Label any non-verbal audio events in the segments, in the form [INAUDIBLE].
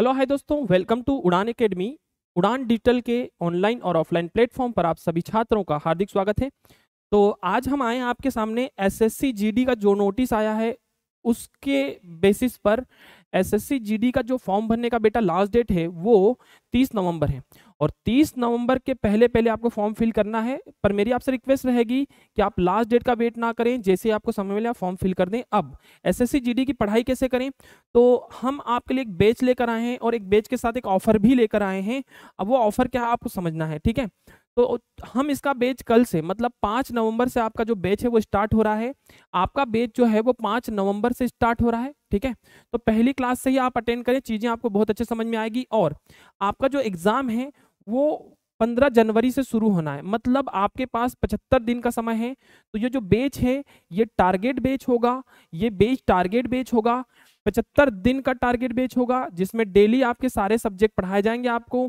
hello hi दोस्तों welcome to Udaan academy Udaan digital के online और ऑफलाइन प्लेटफॉर्म पर आप सभी छात्रों का हार्दिक स्वागत है तो आज हम आए हैं आपके सामने एसएससी जीडी का जो नोटिस आया है उसके बेसिस पर एसएससी जीडी का जो फॉर्म भरने का बेटा लास्ट डेट है वो 30 नवंबर है और 30 नवंबर के पहले पहले आपको फॉर्म फिल करना है पर मेरी आपसे रिक्वेस्ट रहेगी कि आप लास्ट डेट का वेट ना करें जैसे आपको समय मिले आप फॉर्म फिल कर दें अब एसएससी जीडी की पढ़ाई कैसे करें तो हम आपके लिए एक बेच लेकर आए हैं और एक बेच के साथ एक ऑफर भी लेकर आए हैं अब वो ऑफर क्या आपको समझना है ठीक है तो हम इसका बेच कल से मतलब पाँच नवंबर से आपका जो बेच है वो स्टार्ट हो रहा है आपका बेच जो है वो पाँच नवंबर से स्टार्ट हो रहा है ठीक है तो पहली क्लास से ही आप अटेंड करें चीज़ें आपको बहुत अच्छे समझ में आएगी और आपका जो एग्ज़ाम है वो पंद्रह जनवरी से शुरू होना है मतलब आपके पास पचहत्तर दिन का समय है तो ये जो बेच है ये टारगेट बेच होगा ये बेच टारगेट बेच होगा पचहत्तर दिन का टारगेट बेच होगा जिसमें डेली आपके सारे सब्जेक्ट पढ़ाए जाएंगे आपको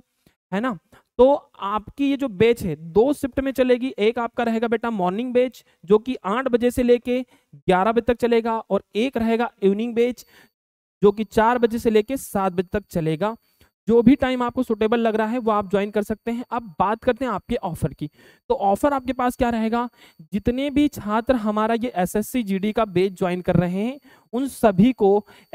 है ना तो आपकी ये जो बेच है दो शिफ्ट में चलेगी एक आपका रहेगा बेटा मॉर्निंग बेच जो कि आठ बजे से लेके ग्यारह बजे तक चलेगा और एक रहेगा इवनिंग बेच जो कि चार बजे से लेके सात बजे तक चलेगा जो भी टाइम आपको सुटेबल लग रहा है वो आप ज्वाइन कर सकते हैं अब बात करते हैं आपके ऑफर की तो ऑफर आपके पास क्या रहेगा जितने भी छात्र हमारा ये एसएससी जीडी का बेच ज्वाइन कर रहे हैं उन सभी को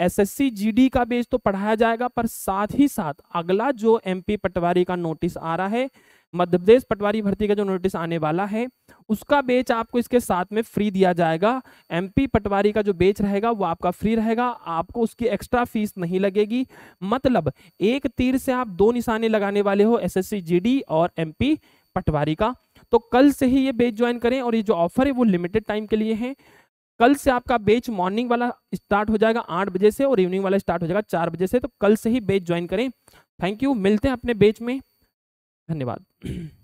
एसएससी जीडी का बेच तो पढ़ाया जाएगा पर साथ ही साथ अगला जो एमपी पटवारी का नोटिस आ रहा है मध्य प्रदेश पटवारी भर्ती का जो नोटिस आने वाला है उसका बेच आपको इसके साथ में फ्री दिया जाएगा एमपी पटवारी का जो बेच रहेगा वो आपका फ्री रहेगा आपको उसकी एक्स्ट्रा फीस नहीं लगेगी मतलब एक तीर से आप दो निशाने लगाने वाले हो एस एस और एम पटवारी का तो कल से ही ये बेच ज्वाइन करें और ये जो ऑफर है वो लिमिटेड टाइम के लिए है कल से आपका बेच मॉर्निंग वाला स्टार्ट हो जाएगा आठ बजे से और इवनिंग वाला स्टार्ट हो जाएगा चार बजे से तो कल से ही बेच ज्वाइन करें थैंक यू मिलते हैं अपने बेच में धन्यवाद [CLEARS THROAT]